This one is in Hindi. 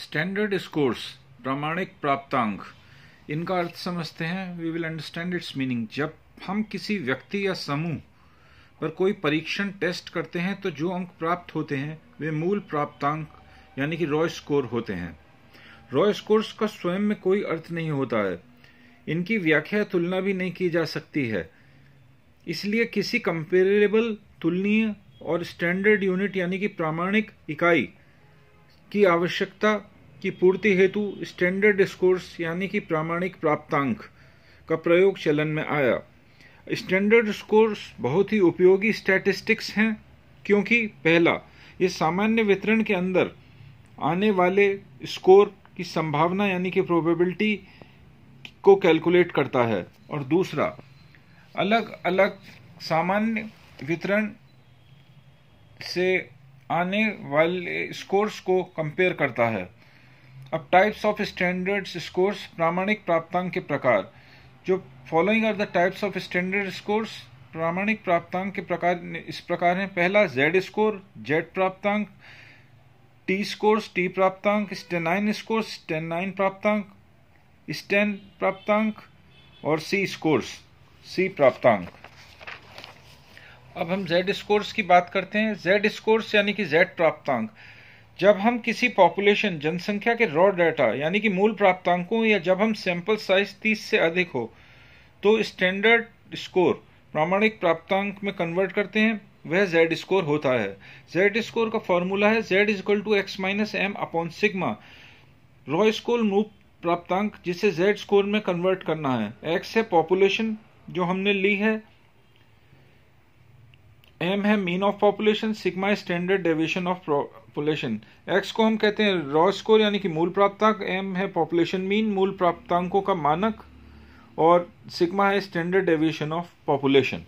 स्टैंडर्ड स्कोर्स प्रामाणिक प्राप्तांक इनका अर्थ समझते हैं we will understand its meaning जब हम किसी व्यक्ति या समूह पर कोई परीक्षण टेस्ट करते हैं तो जो अंक प्राप्त होते हैं वे मूल प्राप्तांक यानी कि रॉय स्कोर होते हैं रॉय स्कोर्स का स्वयं में कोई अर्थ नहीं होता है इनकी व्याख्या तुलना भी नहीं की जा सकती है इसलिए किसी कंपेरेबल तुलनीय और स्टैंडर्ड यूनिट यानी कि प्रामाणिक इकाई की आवश्यकता की पूर्ति हेतु स्टैंडर्ड स्कोर्स यानी कि प्रामाणिक प्राप्तांक का प्रयोग चलन में आया स्टैंडर्ड स्कोर्स बहुत ही उपयोगी स्टैटिस्टिक्स हैं क्योंकि पहला ये सामान्य वितरण के अंदर आने वाले स्कोर की संभावना यानी कि प्रोबेबिलिटी को कैलकुलेट करता है और दूसरा अलग अलग सामान्य वितरण से आने वाले स्कोर्स को कंपेयर करता है अब टाइप्स ऑफ स्टैंडर्ड्स स्कोर्स प्रामाणिक प्राप्तांक के प्रकार जो following are the types of standard scores प्रामाणिक प्राप्तांक के प्रकार इस प्रकार हैं पहला जेड स्कोर जेड प्राप्तांक टी स्कोर्स टी प्राप्तांक स्टेनाइन स्कोर्स स्टेनाइन प्राप्तांक स्टेन प्राप्तांक और सी स्कोर्स सी प्राप्तांक अब हम जेड स्कोर्स की बात करते हैं जेड स्कोर्स यानी कि जेड प्राप्तांक जब हम किसी पॉपुलेशन जनसंख्या के रॉ डाटा यानी कि मूल प्राप्तांकों या जब हम सैंपल साइज 30 से अधिक हो तो स्टैंडर्ड स्कोर प्रामाणिक प्राप्तांक में कन्वर्ट करते हैं वह जेड स्कोर होता है जेड स्कोर का फॉर्मूला है Z is equal to X minus M upon sigma raw score मूव प्राप्तांक जिसे जेड स्कोर में कन्वर्ट करना है एक्स है पॉपुलेशन जो हमने ली है एम है mean of population sigma standard deviation of population X को हम कहते हैं रॉ स्कोर यानी कि मूल प्राप्तांक एम है पॉपुलेशन मीन मूल प्राप्तांकों का मानक और सिग्मा है स्टैंडर्ड डेविएशन ऑफ पॉपुलेशन